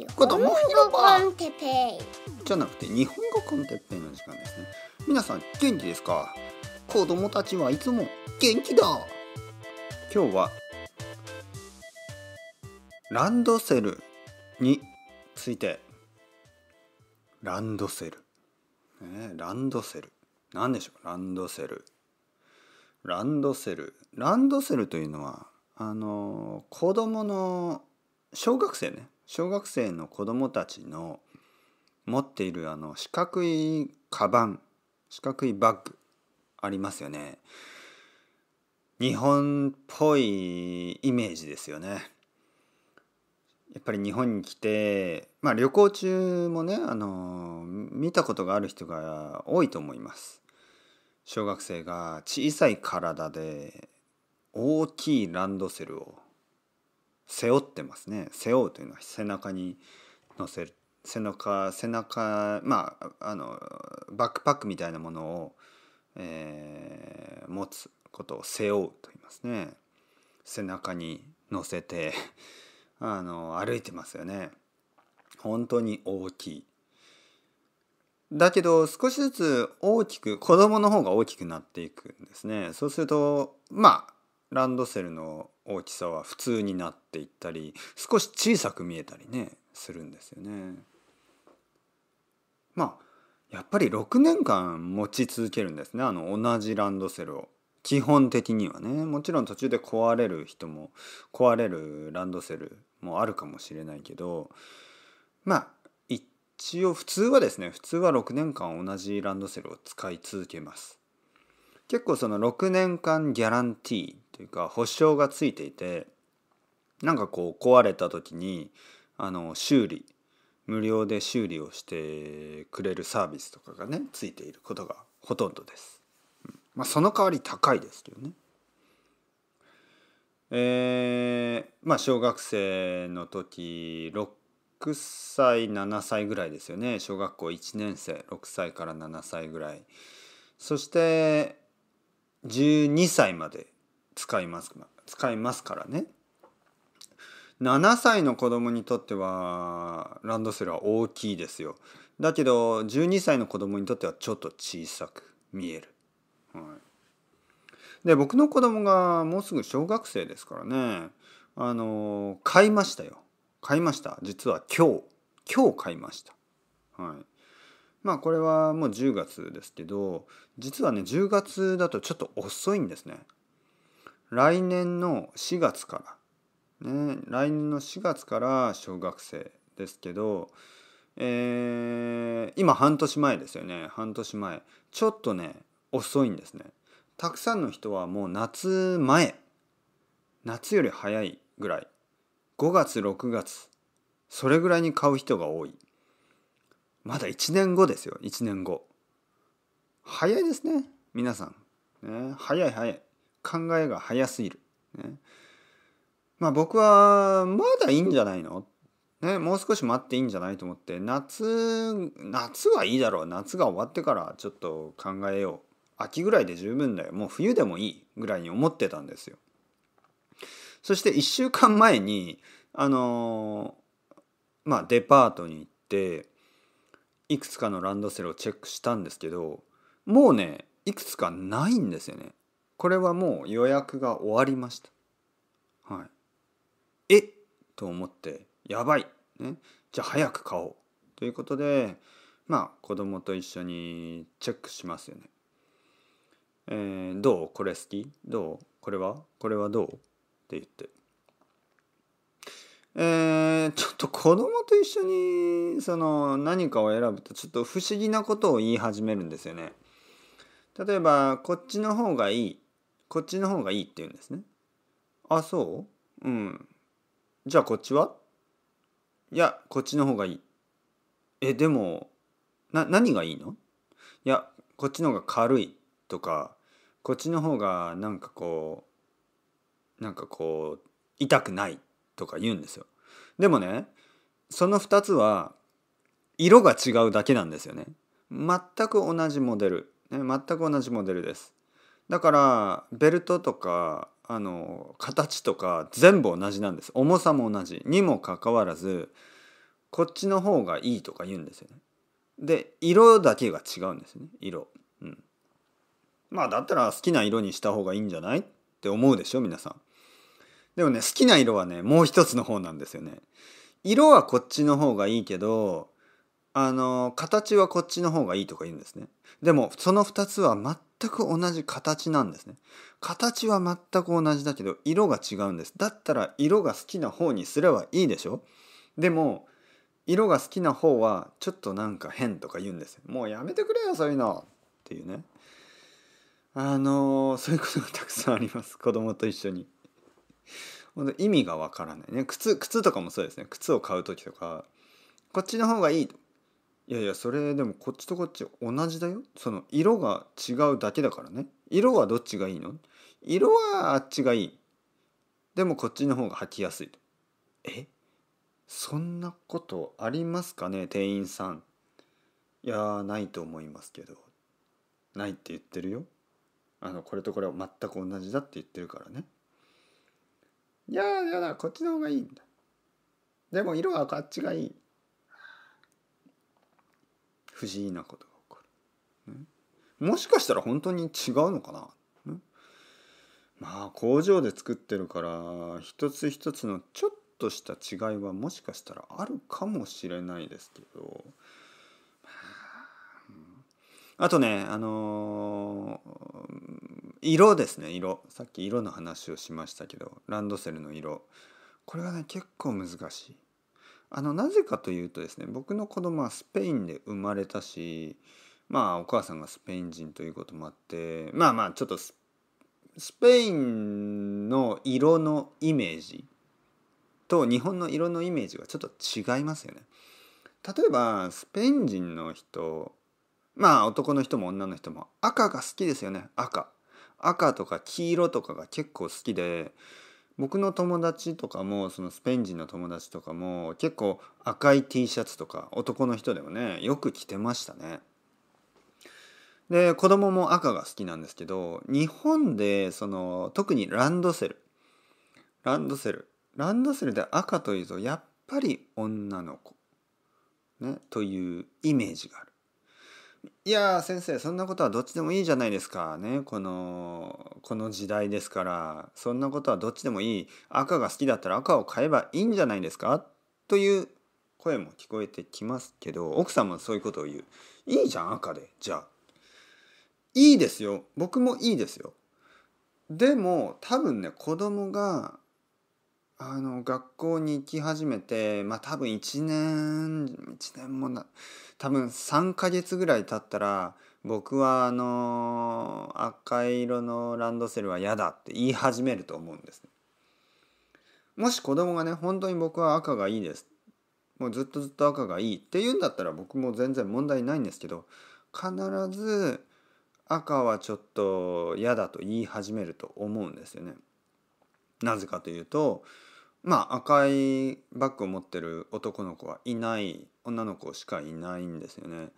日本語コンテペイじゃなくて日本語コンテペイの時間ですね皆さん元気ですか子供たちはいつも元気だ今日はランドセルについてランドセル、えね、ランドセル何でしょうランドセルランドセルランドセルというのはあの子供の小学生ね小学生の子どもたちの持っているあの四角いカバン四角いバッグありますよね。日本っぽいイメージですよね。やっぱり日本に来て、まあ、旅行中もねあの見たことがある人が多いと思います。小学生が小さい体で大きいランドセルを背負ってますね背負うというのは背中に乗せる背中背中まああのバックパックみたいなものを、えー、持つことを背負うと言いますね背中に乗せて あの歩いてますよね本当に大きいだけど少しずつ大きく子供の方が大きくなっていくんですねそうするとまあランドセルの大きさは普通になっていったり少し小さく見えたりねするんですよね。まあやっぱり6年間持ち続けるんですねあの同じランドセルを。基本的にはねもちろん途中で壊れる人も壊れるランドセルもあるかもしれないけどまあ一応普通はですね普通は6年間同じランドセルを使い続けます結構その6年間ギャランティーというか保証がついていてなんかこう壊れた時にあの修理無料で修理をしてくれるサービスとかがねついていることがほとんどです。まあ、その代わり高いですけどね。えー、まあ小学生の時6歳7歳ぐらいですよね小学校1年生6歳から7歳ぐらいそして12歳まで使います使いますからね7歳の子供にとってはランドセルは大きいですよだけど12歳の子供にとってはちょっと小さく見える、はい、で僕の子供がもうすぐ小学生ですからねあの買いましたよ買いました実は今日今日買いましたはいまあこれはもう10月ですけど実はね10月だとちょっと遅いんですね来年の4月から、ね、来年の4月から小学生ですけど、えー、今半年前ですよね半年前ちょっとね遅いんですねたくさんの人はもう夏前夏より早いぐらい5月6月それぐらいに買う人が多いまだ1年後ですよ1年後早いですね皆さん、ね、早い早い考えが早すぎる。ね、まあ僕はまだいいんじゃないの、ね、もう少し待っていいんじゃないと思って夏夏はいいだろう夏が終わってからちょっと考えよう秋ぐらいで十分だよもう冬でもいいぐらいに思ってたんですよ。そして1週間前にあのまあデパートに行っていくつかのランドセルをチェックしたんですけどもうねいくつかないんですよね。これはもう予約が終わりました。はい、えと思ってやばい、ね、じゃあ早く買おうということでまあ子供と一緒にチェックしますよね。えー、どうこれ好きどうこれはこれはどうって言って。えー、ちょっと子供と一緒にその何かを選ぶとちょっと不思議なことを言い始めるんですよね。例えばこっちの方がいいこっちの方がいいって言うんですね。あ、そううん。じゃあこっちはいや、こっちの方がいい。え、でも、な、何がいいのいや、こっちの方が軽いとか、こっちの方がなんかこう、なんかこう、痛くないとか言うんですよ。でもね、その2つは、色が違うだけなんですよね。全く同じモデル。ね、全く同じモデルです。だからベルトとかあの形とか全部同じなんです重さも同じにもかかわらずこっちの方がいいとか言うんですよねで色だけが違うんですね色うんまあだったら好きな色にした方がいいんじゃないって思うでしょ皆さんでもね好きな色はねもう一つの方なんですよね色はこっちの方がいいけどあの形はこっちの方がいいとか言うんですねでもその2つは全く同じ形なんですね。形は全く同じだけど色が違うんです。だったら色が好きな方にすればいいでしょでも色が好きな方はちょっとなんか変とか言うんです。もうやめてくれよそういうのっていうね。あのー、そういうことがたくさんあります子供と一緒に。本当意味がわからないね靴靴とかもそうですね靴を買う時とかこっちの方がいいいやいやそれでもこっちとこっち同じだよその色が違うだけだからね色はどっちがいいの色はあっちがいいでもこっちの方が履きやすいとえそんなことありますかね店員さんいやないと思いますけどないって言ってるよあのこれとこれは全く同じだって言ってるからねいやーやだこっちの方がいいんだでも色はあっちがいい不思議なことが起こる、ね、もしかしたら本当に違うのかな、ね、まあ工場で作ってるから一つ一つのちょっとした違いはもしかしたらあるかもしれないですけど、あとねあのー、色ですね色さっき色の話をしましたけどランドセルの色これがね結構難しい。あのなぜかというとですね僕の子供はスペインで生まれたしまあお母さんがスペイン人ということもあってまあまあちょっとスペインの色のイメージと日本の色のイメージはちょっと違いますよね。例えばスペイン人の人まあ男の人も女の人も赤が好きですよね赤。赤とか黄色とかが結構好きで僕の友達とかもそのスペイン人の友達とかも結構赤い T シャツとか男の人でもねよく着てましたね。で子供も赤が好きなんですけど日本でその特にランドセルランドセルランドセルで赤というとやっぱり女の子、ね、というイメージがある。いや先生そんなことはどっちでもいいじゃないですかねこのこの時代ですからそんなことはどっちでもいい赤が好きだったら赤を買えばいいんじゃないですかという声も聞こえてきますけど奥さんもそういうことを言ういいじゃん赤でじゃあいいですよ僕もいいですよでも多分ね子供があの学校に行き始めてまあ多分1年1年もな多分3ヶ月ぐらい経ったら僕はあの赤色のランドセルは嫌だって言い始めると思うんです、ね、もし子供がね本当に僕は赤がいいですもうずっとずっと赤がいいって言うんだったら僕も全然問題ないんですけど必ず赤はちょっと嫌だと言い始めると思うんですよね。なぜかというとまあ赤いバッグを持ってる男の子はいない女の子しかいないんですよね。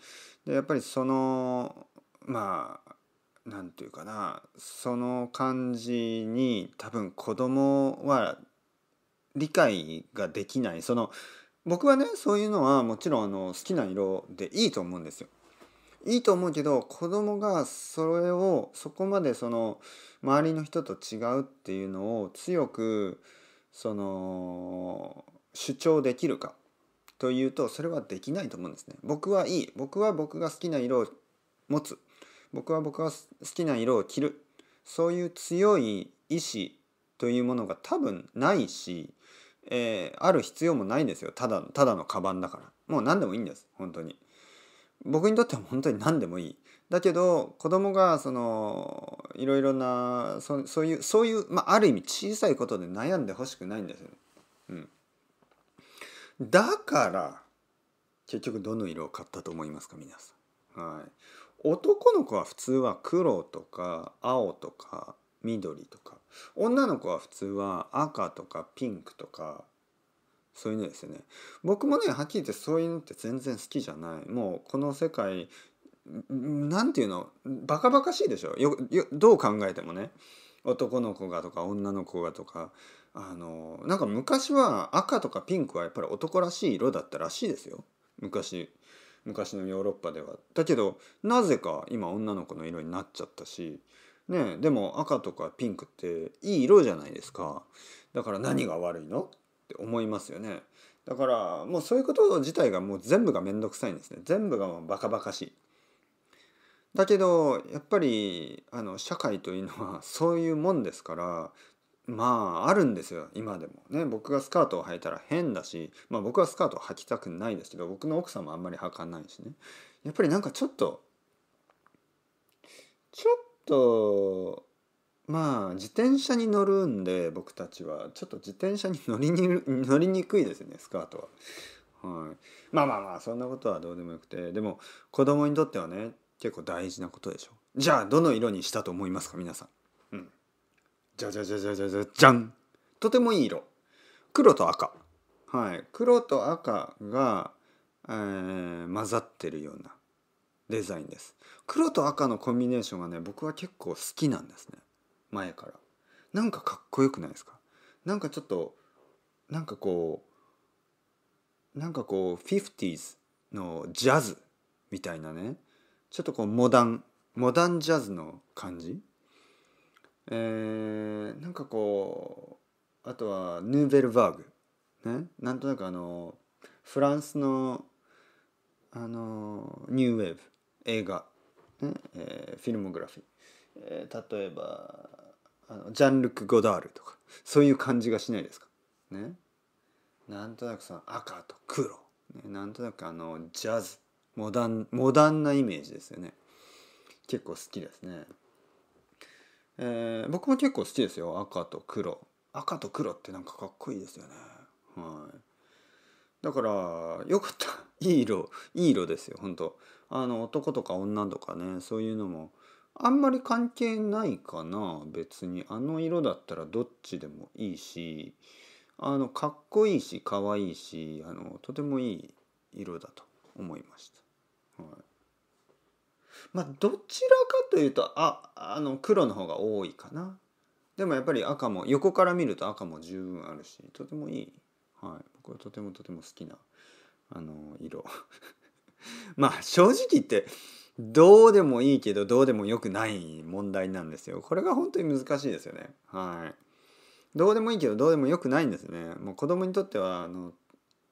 でやっぱりそのまあ何て言うかなその感じに多分子供は理解ができないその僕はねそういうのはもちろんあの好きな色でいいと思うんですよ。いいと思うけど子供がそれをそこまでその周りの人と違うっていうのを強くその主張できるかというとそれはできないと思うんですね。僕はいい僕は僕が好きな色を持つ僕は僕が好きな色を着るそういう強い意志というものが多分ないし、えー、ある必要もないんですよただただのカバンだからもう何でもいいんです本当に僕にとっては本当に何でもいいだけど子供がそのいろいろなそそういうそういう、まあ、ある意味小さいことで悩んでほしくないんですよ、ね、うん、だから結局どの色を買ったと思いますか皆さん。はい、男の子は普通は黒とか青とか緑とか女の子は普通は赤とかピンクとかそういうのですよね。僕もねはっきり言ってそういうのって全然好きじゃない。もうこの世界何て言うのバカバカしいでしょよよどう考えてもね男の子がとか女の子がとかあのなんか昔は赤とかピンクはやっぱり男らしい色だったらしいですよ昔昔のヨーロッパでは。だけどなぜか今女の子の色になっちゃったし、ね、でも赤とかピンクっていい色じゃないですかだから何が悪いのって思いますよね。だからもうそういうこと自体がもう全部が面倒くさいんですね全部がもうバカバカしい。だけどやっぱりあの社会というのは そういうもんですからまああるんですよ今でもね僕がスカートを履いたら変だし、まあ、僕はスカートを履きたくないですけど僕の奥さんもあんまり履かないしねやっぱりなんかちょっとちょっとまあ自転車に乗るんで僕たちはちょっと自転車に乗りに 乗りにくいですねスカートは。はい、まあまあまあそんなことはどうでもよくてでも子供にとってはね結構大事なことでしょじゃあどの色にしたと思いますか皆さん、うん、じゃじゃじゃじゃじゃじゃじゃんとてもいい色黒と赤はい黒と赤が、えー、混ざってるようなデザインです黒と赤のコンビネーションがね僕は結構好きなんですね前からなんかかっこよくないですかなんかちょっとなんかこうなんかこう 50s のジャズみたいなねちょっとこうモダンモダンジャズの感じえー、なんかこうあとはヌーベルバーグ、ね、なんとなくあのフランスのあのニューウェーブ映画、ねえー、フィルモグラフィー、えー、例えばあのジャンルク・ゴダールとかそういう感じがしないですかねなんとなくその赤と黒、ね、なんとなくあのジャズモダンモダンなイメージですよね結構好きですね、えー、僕も結構好きですよ赤と黒赤と黒ってなんかかっこいいですよねはいだからよかったいい色いい色ですよ本当あの男とか女とかねそういうのもあんまり関係ないかな別にあの色だったらどっちでもいいしあのかっこいいし可愛いしあのとてもいい色だと思いました。はいまあどちらかというとああの黒の方が多いかなでもやっぱり赤も横から見ると赤も十分あるしとてもいい、はい、僕はとてもとても好きなあの色 まあ正直言ってどうでもいいけどどうでもよくない問題なんですよこれが本当に難しいですよねはいどうでもいいけどどうでもよくないんですねもう子供にとってはあの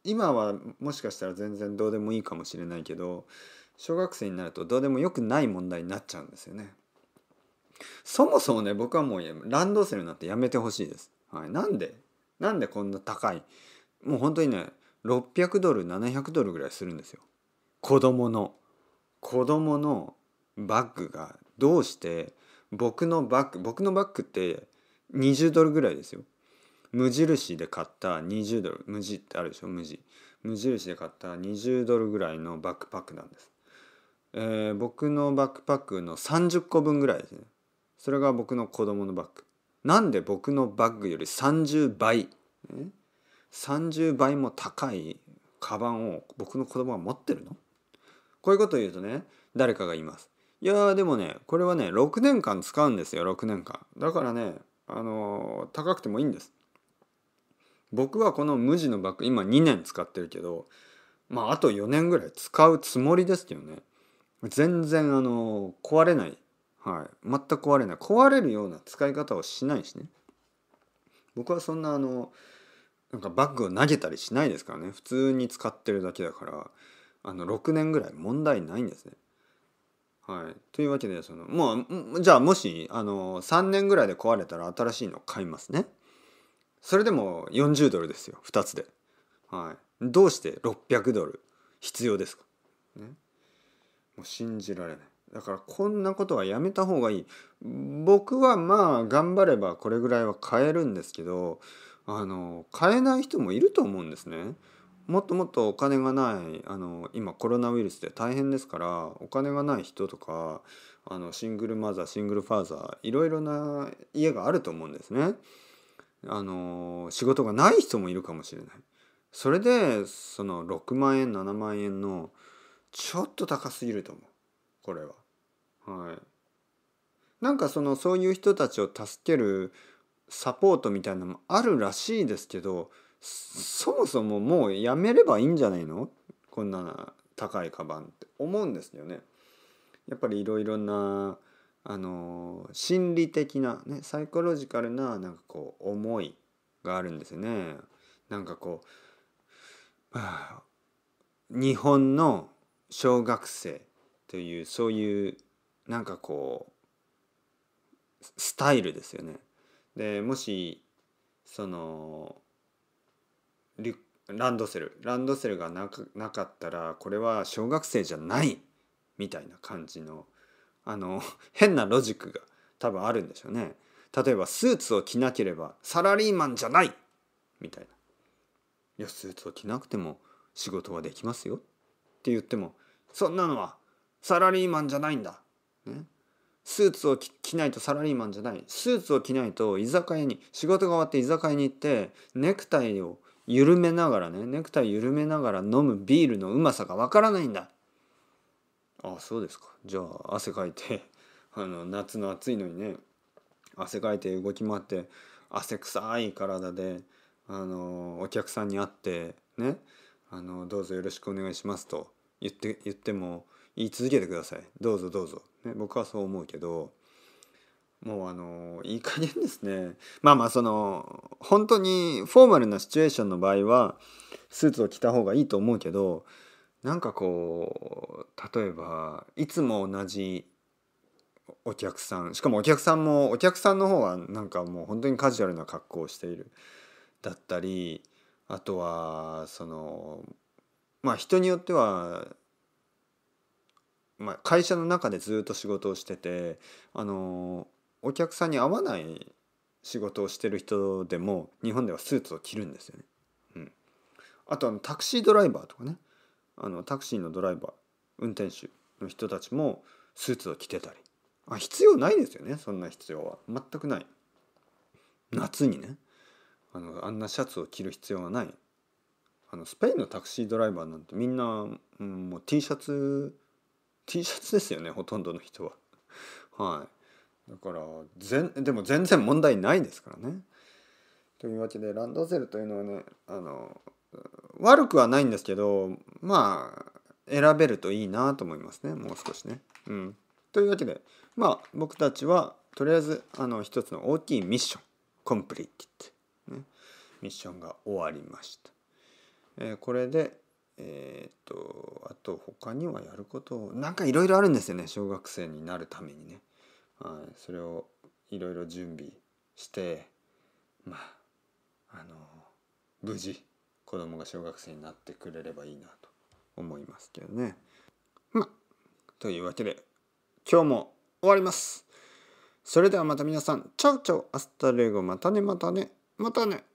今はもしかしたら全然どうでもいいかもしれないけど小学生になるとどうでもよくない問題になっちゃうんですよね。そもそもね僕はもうランドセルなんてやめてほしいです。はい、なんでなんでこんな高いもう本当にね600ドル700ドルぐらいするんですよ。子供の子供のバッグがどうして僕のバッグ僕のバッグって20ドルぐらいですよ無印で買った20ドル無地ってあるでしょ無地無印で買った20ドルぐらいのバックパックなんです、えー、僕のバックパックの30個分ぐらいですねそれが僕の子供のバッグなんで僕のバッグより30倍30倍も高いカバンを僕の子供は持ってるのこういうことを言うとね誰かが言いますいやでもねこれはね6年間使うんですよ6年間だからねあのー、高くてもいいんです僕はこの無地のバッグ今2年使ってるけどまああと4年ぐらい使うつもりですけどね全然あの壊れない、はい、全く壊れない壊れるような使い方をしないしね僕はそんなあのなんかバッグを投げたりしないですからね普通に使ってるだけだからあの6年ぐらい問題ないんですね。はい、というわけでそのもうじゃあもしあの3年ぐらいで壊れたら新しいの買いますね。それでも40ドルですよ2つで、はい、どうして600ドル必要ですか、ね、もう信じられないだからこんなことはやめた方がいい僕はまあ頑張ればこれぐらいは買えるんですけどあの買えない人もいると思うんですね。もっともっとお金がないあの今コロナウイルスで大変ですからお金がない人とかあのシングルマザーシングルファーザーいろいろな家があると思うんですね。あの仕事がない人もいるかもしれない。それでその6万円7万円のちょっと高すぎると思うこれは。はい、なんかそのそういう人たちを助けるサポートみたいなのもあるらしいですけどそもそももうやめればいいんじゃないのこんな高いカバンって思うんですよね。やっぱりいろいろなあの心理的な、ね、サイコロジカルななんかこう思いがあるんですよね。なんかこう、日本の小学生というそういうなんかこうスタイルですよね。でもしそのランドセルランドセルがなかなかったらこれは小学生じゃないみたいな感じのあの変なロジックが多分あるんでしょうね例えばスーツを着なければサラリーマンじゃないみたいないやスーツを着なくても仕事はできますよって言ってもそんなのはサラリーマンじゃないんだ、ね、スーツを着ないとサラリーマンじゃないスーツを着ないと居酒屋に仕事が終わって居酒屋に行ってネクタイを緩めながらねネクタイ緩めながら飲むビールのうまさがわからないんだあそうですかじゃあ汗かいて あの夏の暑いのにね汗かいて動き回って汗臭い体であのお客さんに会ってねあのどうぞよろしくお願いしますと言って言っても言い続けてくださいどうぞどうぞ、ね、僕はそう思うけどもうあのいい加減ですねまあまあその本当にフォーマルなシチュエーションの場合はスーツを着た方がいいと思うけどなんかこう例えばいつも同じお客さんしかもお客さんもお客さんの方はなんかもう本当にカジュアルな格好をしているだったりあとはそのまあ人によっては、まあ、会社の中でずっと仕事をしててあのお客さんに合わない仕事をしてる人でも日本ではスーツを着るんですよね。うん、あとあのタクシードライバーとかねあのタクシーのドライバー運転手の人たちもスーツを着てたりあ必要ないですよねそんな必要は全くない夏にねあのあんなシャツを着る必要はないあのスペインのタクシードライバーなんてみんな、うん、もう T シャツ T シャツですよねほとんどの人ははいだから全でも全然問題ないですからねというわけでランドセルというのはねあの悪くはないんですけどまあ選べるといいなと思いますねもう少しね。うん、というわけでまあ僕たちはとりあえずあの一つの大きいミッションコンプリティッド、ね、ミッションが終わりました。えー、これでえっ、ー、とあと他にはやることなんかいろいろあるんですよね小学生になるためにね。はい、それをいろいろ準備してまああの無事子供が小学生になってくれればいいなと思いますけどね。ま、というわけで今日も終わります。それではまた皆さん、チャオチャオ、アスタレゴ、またねまたね、またね。またね